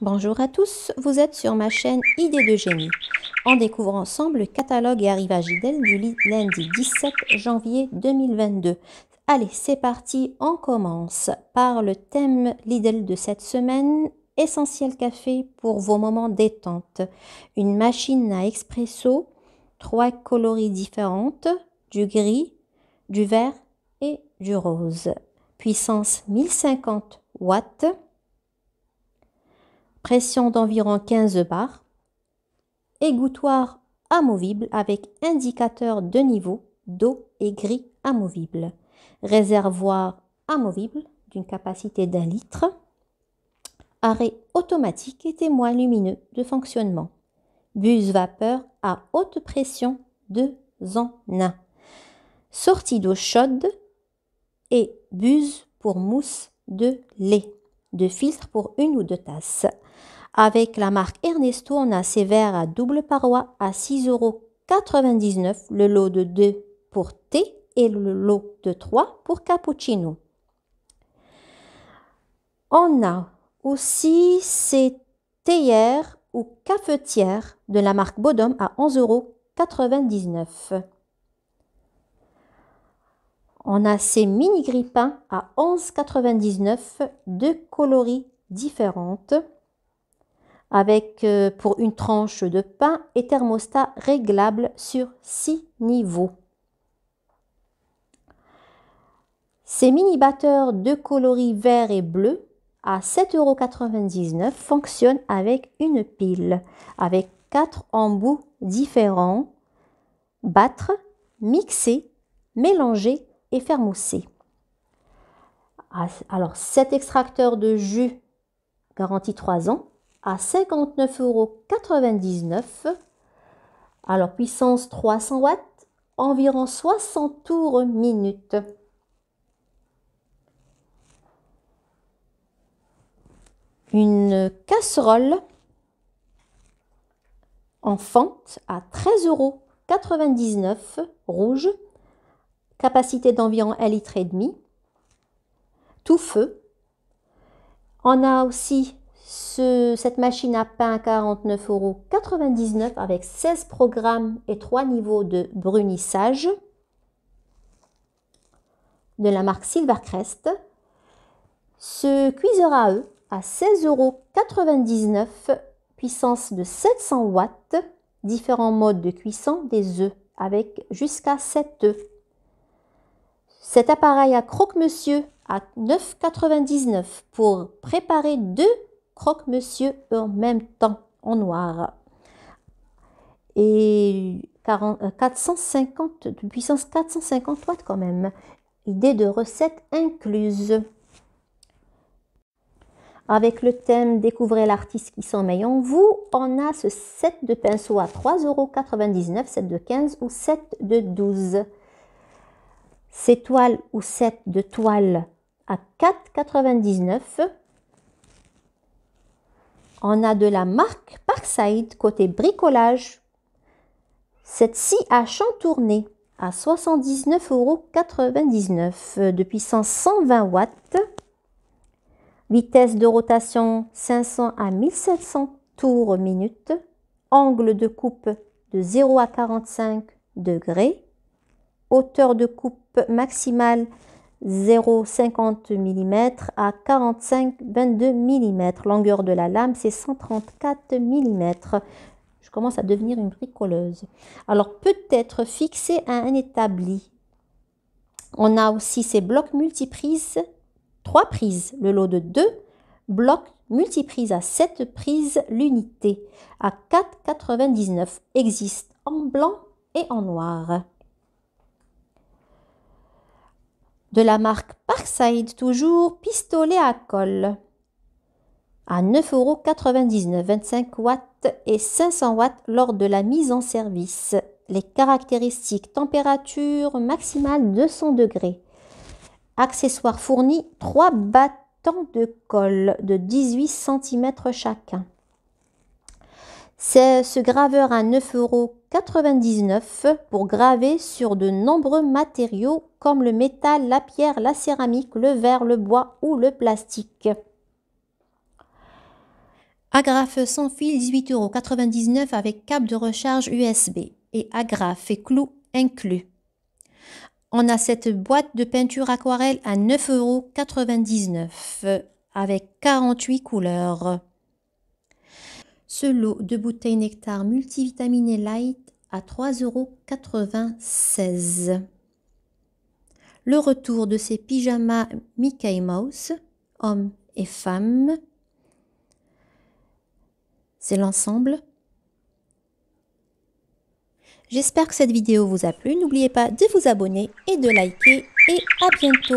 Bonjour à tous, vous êtes sur ma chaîne Idées de génie. On découvre ensemble le catalogue et arrivage Lidl du lundi 17 janvier 2022. Allez, c'est parti, on commence par le thème Lidl de cette semaine, Essentiel café pour vos moments détente. Une machine à expresso, trois coloris différentes, du gris, du vert et du rose. Puissance 1050 watts pression d'environ 15 bars, égouttoir amovible avec indicateur de niveau d'eau et gris amovible, réservoir amovible d'une capacité d'un litre, arrêt automatique et témoin lumineux de fonctionnement, buse vapeur à haute pression de en 1, sortie d'eau chaude et buse pour mousse de lait, de filtre pour une ou deux tasses. Avec la marque Ernesto, on a ces verres à double paroi à 6,99€, le lot de 2 pour thé et le lot de 3 pour cappuccino. On a aussi ces théières ou cafetières de la marque Bodum à 11,99€. On a ces mini grippins à 11,99 de coloris différentes avec euh, pour une tranche de pain et thermostat réglable sur 6 niveaux. Ces mini batteurs de coloris vert et bleu à 7,99€ fonctionnent avec une pile, avec 4 embouts différents, battre, mixer, mélanger et faire mousser. Alors cet extracteur de jus garantit 3 ans à 59,99 euros alors puissance 300 watts, environ 60 tours minute. Une casserole en fente à 13,99 euros rouge, capacité d'environ un litre et demi, tout feu. On a aussi cette machine à pain à 49,99€ avec 16 programmes et 3 niveaux de brunissage de la marque Silvercrest. Ce cuiseur à œufs à 16,99€, puissance de 700 watts, différents modes de cuisson des œufs avec jusqu'à 7 œufs. Cet appareil à croque-monsieur à 9,99 pour préparer deux croque-monsieur en même temps en noir. Et 450, de euh, puissance 450 watts quand même. Idée de recette incluse. Avec le thème Découvrez l'artiste qui s'en met en vous, on a ce set de pinceaux à 3,99€, 7 de 15 ou 7 de 12. Ces toiles ou 7 de toile à 4,99€ on a de la marque Parkside côté bricolage. Cette scie à tourné à euros de puissance 120 watts. Vitesse de rotation 500 à 1700 tours minute. Angle de coupe de 0 à 45 degrés. Hauteur de coupe maximale 0,50 mm à 45,22 mm. Longueur de la lame, c'est 134 mm. Je commence à devenir une bricoleuse. Alors peut-être fixer à un établi. On a aussi ces blocs multiprises, 3 prises, le lot de 2, blocs multiprises à 7 prises l'unité à 4,99 existe en blanc et en noir. de la marque Parkside, toujours pistolet à colle à 9,99€, 25 watts et 500 watts lors de la mise en service. Les caractéristiques température maximale 200 degrés. Accessoires fournis trois bâtons de colle de 18 cm chacun. C'est ce graveur à euros 99 pour graver sur de nombreux matériaux comme le métal, la pierre, la céramique, le verre, le bois ou le plastique. Agrafe sans fil 18,99€ avec câble de recharge USB et agrafe et clous inclus. On a cette boîte de peinture aquarelle à 9,99€ avec 48 couleurs. Ce lot de bouteilles nectar multivitaminé light à 3,96 euros. Le retour de ces pyjamas Mickey Mouse, hommes et femmes. C'est l'ensemble. J'espère que cette vidéo vous a plu. N'oubliez pas de vous abonner et de liker. Et à bientôt